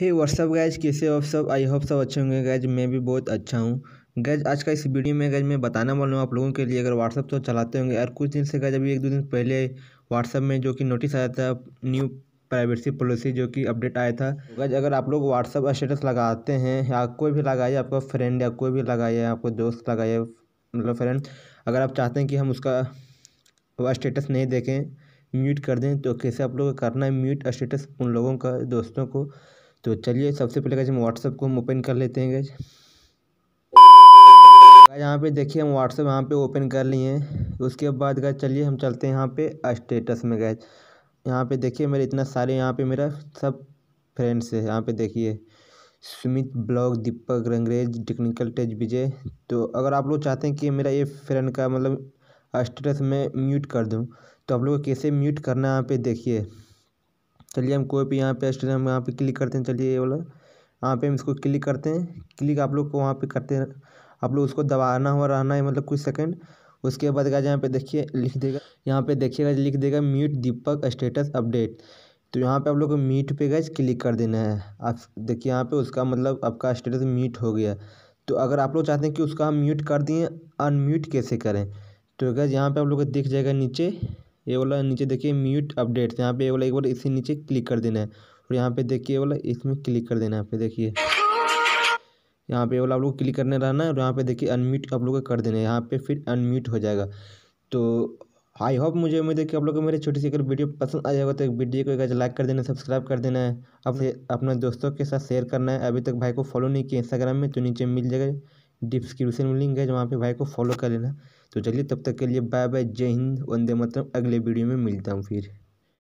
हे WhatsApp guys कैसे हो सब आई होप सब अच्छे होंगे गैज मैं भी बहुत अच्छा हूँ गैज आज का इस वीडियो में गैज मैं बताने वाला हूँ आप लोगों के लिए अगर व्हाट्सअप तो चलाते होंगे यार कुछ दिन से गैज अभी एक दो दिन पहले व्हाट्सअप में जो कि नोटिस आया था न्यू प्राइवेसी पॉलिसी जो कि अपडेट आया था गैज अगर आप लोग व्हाट्सअप स्टेटस लगाते हैं या कोई भी लगाइए आपका फ्रेंड या कोई भी लगाइए आपको दोस्त लगाइए मतलब फ्रेंड अगर आप चाहते हैं कि हम उसका स्टेटस नहीं देखें म्यूट कर दें तो कैसे आप लोग करना है म्यूट स्टेटस उन लोगों का दोस्तों को तो चलिए सबसे पहले कैसे हम व्हाट्सअप को हम ओपन कर लेते हैं गैज यहाँ पे देखिए हम व्हाट्सअप यहाँ पे ओपन कर लिए हैं उसके बाद गए चलिए हम चलते हैं यहाँ पे स्टेटस में गए यहाँ पे देखिए मेरे इतना सारे यहाँ पे मेरा सब फ्रेंड्स है यहाँ पे देखिए सुमित ब्लॉग दीपक रंगरेज टेक्निकल टेज विजय तो अगर आप लोग चाहते हैं कि मेरा ये फ्रेंड का मतलब स्टेटस मैं म्यूट कर दूँ तो आप लोग कैसे म्यूट करना है यहाँ पर देखिए चलिए हम कोई भी यहाँ पे स्टेडियम यहाँ पे क्लिक करते हैं चलिए ये वाला यहाँ पे हम इसको क्लिक करते हैं क्लिक आप लोग को वहाँ पे करते हैं आप लोग उसको दबाना हुआ रहना है मतलब कुछ सेकंड उसके बाद क्या यहाँ पे देखिए लिख देगा यहाँ पे देखिएगा लिख देगा म्यूट दीपक स्टेटस अपडेट तो यहाँ पे आप लोग को मीट पे गए क्लिक कर देना है आप देखिए यहाँ पर उसका मतलब आपका स्टेटस मीट हो गया तो अगर आप लोग चाहते हैं कि उसका हम म्यूट कर दिए अनम्यूट कैसे करें तो गैज यहाँ पर आप लोग को दिख जाएगा नीचे ये वाला नीचे देखिए म्यूट अपडेट्स यहाँ पे ये वाला एक बार इसी नीचे क्लिक कर देना है और यहाँ पे देखिए वाला इसमें क्लिक कर देना है यहाँ पे देखिए यहाँ पे वाला आप लोग क्लिक करने रहना है और यहाँ पे देखिए अनम्यूट आप लोग कर देना है यहाँ पे फिर अनम्यूट हो जाएगा तो आई होप मुझे उम्मीद है कि आप लोग को मेरे छोटी सी अगर वीडियो पसंद आ जाएगा तो एक वीडियो को एक लाइक कर देना सब्सक्राइब कर देना है अपने अपने दोस्तों के साथ शेयर करना है अभी तक भाई को फॉलो नहीं किया इंस्टाग्राम में तो नीचे मिल जाएगा डिस्क्रिप्शन में लिंक है जहाँ पे भाई को फॉलो कर लेना तो चलिए तब तक के लिए बाय बाय जय हिंद वंदे मतलब अगले वीडियो में मिलता हूँ फिर